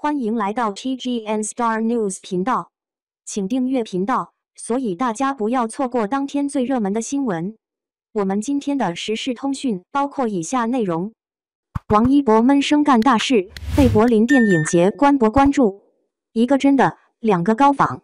欢迎来到 TGN Star News 频道，请订阅频道，所以大家不要错过当天最热门的新闻。我们今天的时事通讯包括以下内容：王一博闷声干大事，被柏林电影节官博关注；一个真的，两个高仿。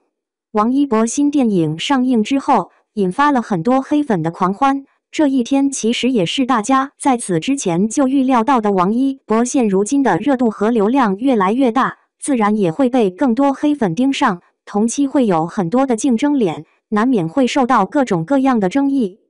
王一博新电影上映之后，引发了很多黑粉的狂欢。这一天其实也是大家在此之前就预料到的。王一博现如今的热度和流量越来越大，自然也会被更多黑粉盯上，同期会有很多的竞争脸，难免会受到各种各样的争议。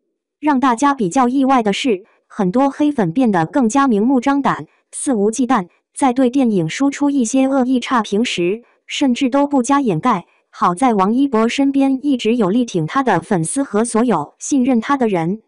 让大家比较意外的是，很多黑粉变得更加明目张胆、肆无忌惮，在对电影输出一些恶意差评时，甚至都不加掩盖。好在王一博身边一直有力挺他的粉丝和所有信任他的人。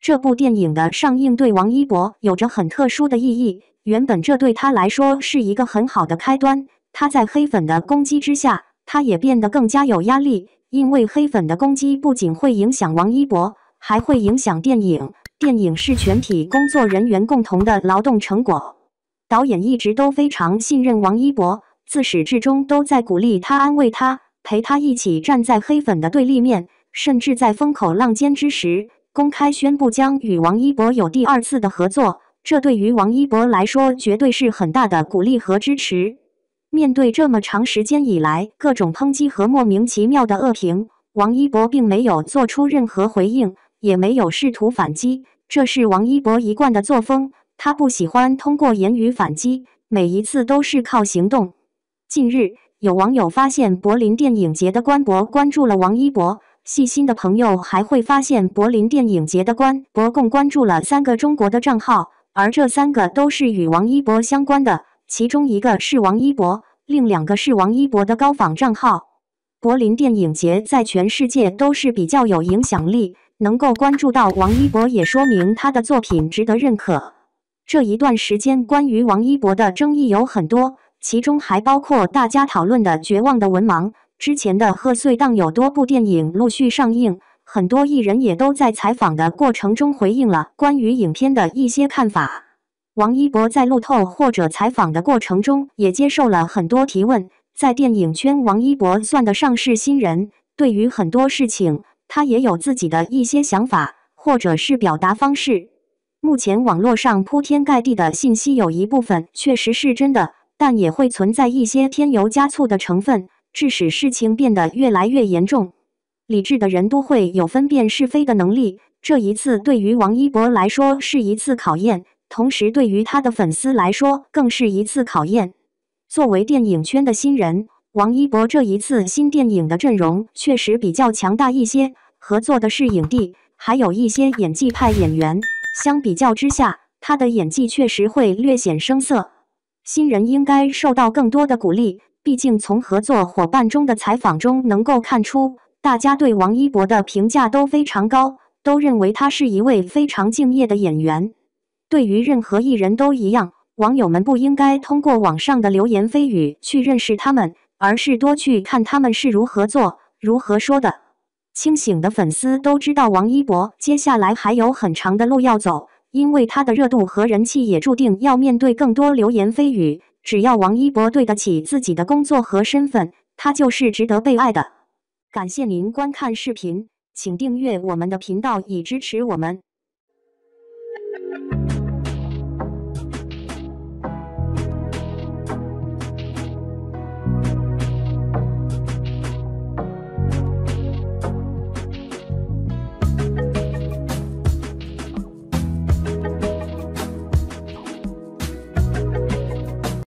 这部电影的上映对王一博有着很特殊的意义。原本这对他来说是一个很好的开端。他在黑粉的攻击之下，他也变得更加有压力，因为黑粉的攻击不仅会影响王一博，还会影响电影。电影是全体工作人员共同的劳动成果。导演一直都非常信任王一博，自始至终都在鼓励他、安慰他，陪他一起站在黑粉的对立面，甚至在风口浪尖之时。公开宣布将与王一博有第二次的合作，这对于王一博来说绝对是很大的鼓励和支持。面对这么长时间以来各种抨击和莫名其妙的恶评，王一博并没有做出任何回应，也没有试图反击，这是王一博一贯的作风。他不喜欢通过言语反击，每一次都是靠行动。近日，有网友发现柏林电影节的官博关注了王一博。细心的朋友还会发现，柏林电影节的官博共关注了三个中国的账号，而这三个都是与王一博相关的，其中一个是王一博，另两个是王一博的高仿账号。柏林电影节在全世界都是比较有影响力，能够关注到王一博也说明他的作品值得认可。这一段时间，关于王一博的争议有很多，其中还包括大家讨论的《绝望的文盲》。之前的贺岁档有多部电影陆续上映，很多艺人也都在采访的过程中回应了关于影片的一些看法。王一博在路透或者采访的过程中也接受了很多提问。在电影圈，王一博算得上是新人，对于很多事情他也有自己的一些想法或者是表达方式。目前网络上铺天盖地的信息有一部分确实是真的，但也会存在一些添油加醋的成分。致使事情变得越来越严重。理智的人都会有分辨是非的能力。这一次对于王一博来说是一次考验，同时对于他的粉丝来说更是一次考验。作为电影圈的新人，王一博这一次新电影的阵容确实比较强大一些，合作的是影帝，还有一些演技派演员。相比较之下，他的演技确实会略显生涩。新人应该受到更多的鼓励。毕竟，从合作伙伴中的采访中能够看出，大家对王一博的评价都非常高，都认为他是一位非常敬业的演员。对于任何艺人都一样，网友们不应该通过网上的流言蜚语去认识他们，而是多去看他们是如何做、如何说的。清醒的粉丝都知道，王一博接下来还有很长的路要走，因为他的热度和人气也注定要面对更多流言蜚语。只要王一博对得起自己的工作和身份，他就是值得被爱的。感谢您观看视频，请订阅我们的频道以支持我们。